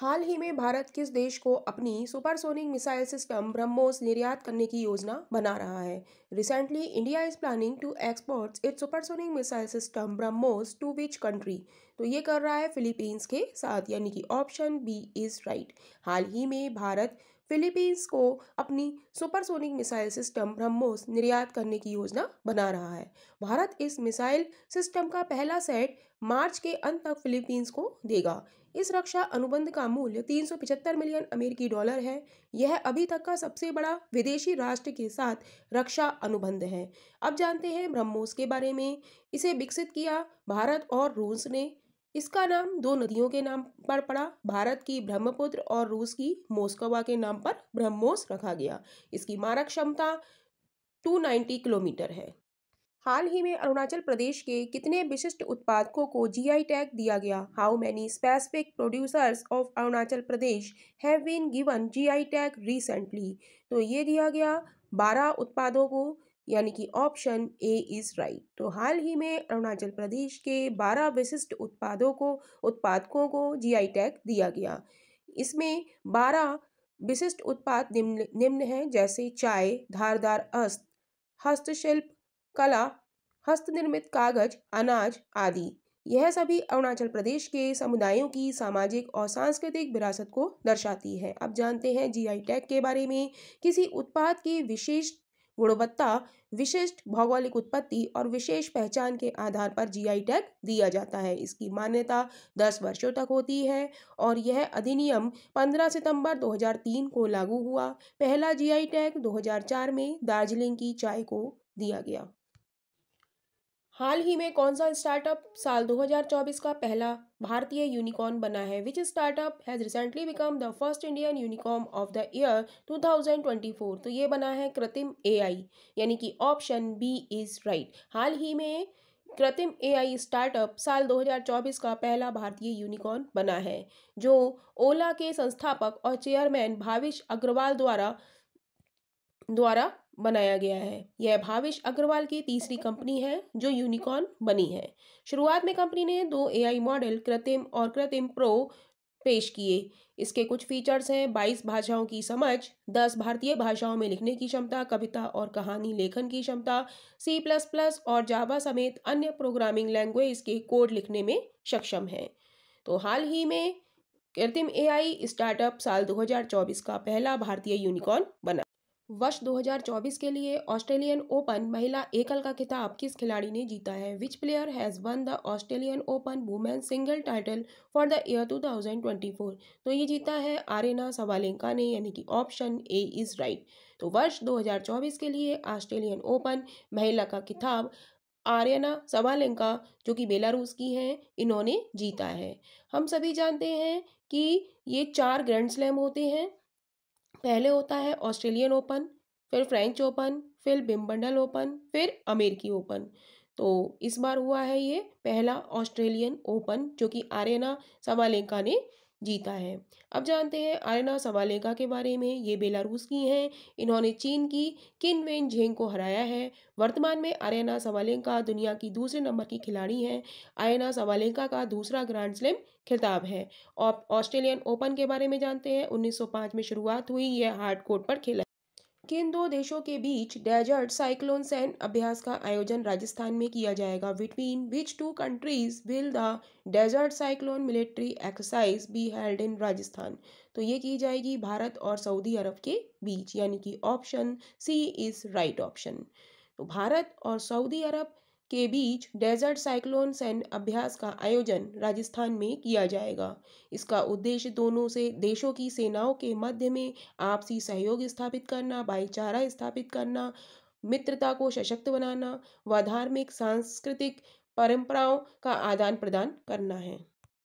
हाल ही में भारत किस देश को अपनी सुपरसोनिक मिसाइल सिस्टम ब्रह्मोस निर्यात करने की योजना बना रहा है recently India is planning to export it supersonic missile system BrahMos to which country तो ये कर रहा है फिलीपींस के साथ यानी कि ऑप्शन बी इज राइट हाल ही में भारत फिलीपींस को अपनी सुपरसोनिक मिसाइल सिस्टम ब्रह्मोस निर्यात करने की योजना बना रहा है भारत इस मिसाइल सिस्टम का पहला सेट मार्च के अंत तक फिलीपींस को देगा इस रक्षा अनुबंध का मूल्य 375 मिलियन अमेरिकी डॉलर है यह अभी तक का सबसे बड़ा विदेशी राष्ट्र के साथ रक्षा अनुबंध है अब जानते हैं ब्रह्मोस के बारे में इसे विकसित किया भारत और रूस ने इसका नाम दो नदियों के नाम पर पड़ा भारत की ब्रह्मपुत्र और रूस की मोस्कवा के नाम पर ब्रह्मोस रखा गया इसकी मारक क्षमता 290 किलोमीटर है हाल ही में अरुणाचल प्रदेश के कितने विशिष्ट उत्पादकों को जीआई टैग दिया गया how many specific producers of Arunachal Pradesh have been given GI tag recently तो ये दिया गया बारह उत्पादों को यानी कि ऑप्शन ए इज़ राइट तो हाल ही में अरुणाचल प्रदेश के बारह विशिष्ट उत्पादों को उत्पादकों को जी टैग दिया गया इसमें बारह विशिष्ट उत्पाद निम्न निम्न हैं जैसे चाय धारदार अस्त हस्तशिल्प कला हस्तनिर्मित कागज अनाज आदि यह सभी अरुणाचल प्रदेश के समुदायों की सामाजिक और सांस्कृतिक विरासत को दर्शाती है अब जानते हैं जीआई टैग के बारे में किसी उत्पाद की विशेष गुणवत्ता विशिष्ट भौगोलिक उत्पत्ति और विशेष पहचान के आधार पर जीआई टैग दिया जाता है इसकी मान्यता 10 वर्षों तक होती है और यह अधिनियम 15 सितंबर 2003 को लागू हुआ पहला जीआई टैग 2004 में दार्जिलिंग की चाय को दिया गया हाल ही में कौन सा स्टार्टअप साल 2024 का पहला भारतीय यूनिकॉर्न बना है which startup has recently become the first Indian unicorn of the year 2024 तो ये बना है कृत्रिम एआई यानी कि ऑप्शन बी इज़ राइट हाल ही में कृत्रिम एआई स्टार्टअप साल 2024 का पहला भारतीय यूनिकॉर्न बना है जो ओला के संस्थापक और चेयरमैन भाविश अग्रवाल द्वारा द्वारा बनाया गया है यह भाविश अग्रवाल की तीसरी कंपनी है जो यूनिकॉर्न बनी है शुरुआत में कंपनी ने दो एआई मॉडल कृत्रिम और कृत्रिम प्रो पेश किए इसके कुछ फीचर्स हैं 22 भाषाओं की समझ 10 भारतीय भाषाओं में लिखने की क्षमता कविता और कहानी लेखन की क्षमता सी प्लस प्लस और जावा समेत अन्य प्रोग्रामिंग लैंग्वेज के कोड लिखने में सक्षम है तो हाल ही में कृत्रिम एआई स्टार्टअप साल 2024 का पहला भारतीय यूनिकॉर्न बना वर्ष 2024 के लिए ऑस्ट्रेलियन ओपन महिला एकल का खिताब किस खिलाड़ी ने जीता है which player has won the Australian Open women single title for the year 2024 तो ये जीता है आरेना सवालेंका ने यानी कि ऑप्शन ए इज़ राइट तो वर्ष 2024 के लिए ऑस्ट्रेलियन ओपन महिला का खिताब आर्यना सवालेंका जो कि बेलारूस की हैं इन्होंने जीता है हम सभी जानते हैं कि ये चार ग्रैंड स्लैम होते हैं पहले होता है ऑस्ट्रेलियन ओपन फिर फ्रेंच ओपन फिर बिम्बंडल ओपन फिर अमेरिकी ओपन तो इस बार हुआ है ये पहला ऑस्ट्रेलियन ओपन जो कि आर्यना सवालेंका ने जीता है अब जानते हैं आरना सवालेंका के बारे में ये बेलारूस की हैं इन्होंने चीन की किन वेन झेंग को हराया है वर्तमान में आरना सवालेंका दुनिया की दूसरे नंबर की खिलाड़ी हैं आरेना सवालेंका का दूसरा ग्रैंड स्लैम खिताब है और ऑस्ट्रेलियन ओपन के बारे में जानते हैं 1905 में शुरुआत हुई यह हार्ड कोर्ट पर खेला किन दो देशों के बीच डेजर्ट साइक्लोन सैन अभ्यास का आयोजन राजस्थान में किया जाएगा between which two countries will the desert cyclone military exercise be held in Rajasthan तो ये की जाएगी भारत और सऊदी अरब के बीच यानी कि option C is right option तो भारत और सऊदी अरब के बीच डेजर्ट साइक्लोन सैन्य अभ्यास का आयोजन राजस्थान में किया जाएगा इसका उद्देश्य दोनों से देशों की सेनाओं के मध्य में आपसी सहयोग स्थापित करना भाईचारा स्थापित करना मित्रता को सशक्त बनाना व धार्मिक सांस्कृतिक परंपराओं का आदान प्रदान करना है